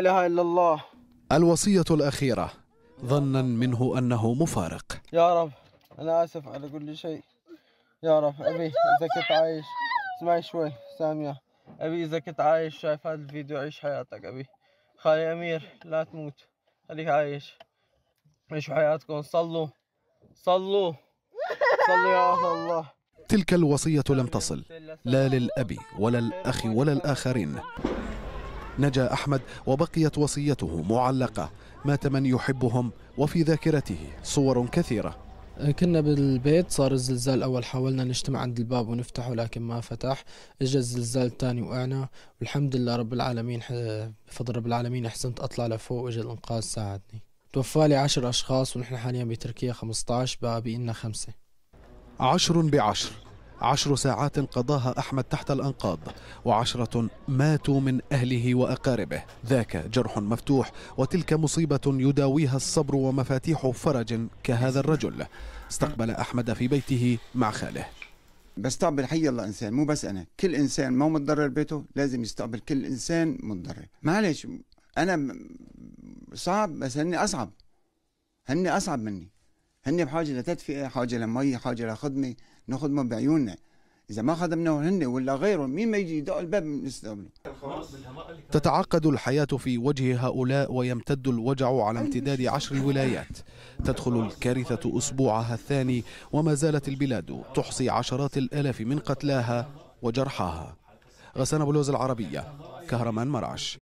إله إلا الله الوصية الأخيرة ظنا منه أنه مفارق يا رب أنا آسف على كل شيء يا رب أبي إذا كنت عايش اسمعي شوي سامية أبي إذا كنت عايش شايف هذا الفيديو عيش حياتك أبي خالي أمير لا تموت خليك عايش عيشوا حياتكم صلوا صلوا صلوا يا الله تلك الوصية لم تصل لا للابي ولا الأخ ولا الآخرين نجا أحمد وبقيت وصيته معلقة مات من يحبهم وفي ذاكرته صور كثيرة كنا بالبيت صار الزلزال أول حاولنا نجتمع عند الباب ونفتحه لكن ما فتح إجا الزلزال الثاني وقعنا والحمد لله رب العالمين بفضل رب العالمين احسنت أطلع لفوق وإجا الإنقاذ ساعدني توفى لي عشر أشخاص ونحن حاليا بتركيا 15 بقى بقينا خمسة عشر بعشر عشر ساعات قضاها أحمد تحت الأنقاض وعشرة ماتوا من أهله وأقاربه ذاك جرح مفتوح وتلك مصيبة يداويها الصبر ومفاتيح فرج كهذا الرجل استقبل أحمد في بيته مع خاله بستقبل حي الله انسان مو بس انا كل انسان ما متضرر بيته لازم يستقبل كل انسان متضرر معلش انا صعب بس هني اصعب هني اصعب مني هن بحاجه لتدفئه حاجه لمي حاجه لخدمه نخدمهم بعيوننا إذا ما خدمناهم هن ولا غيرهم مين ما يجي يدق الباب نستقبله تتعقد الحياة في وجه هؤلاء ويمتد الوجع على امتداد عشر ولايات تدخل الكارثة أسبوعها الثاني وما زالت البلاد تحصي عشرات الآلاف من قتلاها وجرحاها غسان بلوز العربية كهرمان مرعش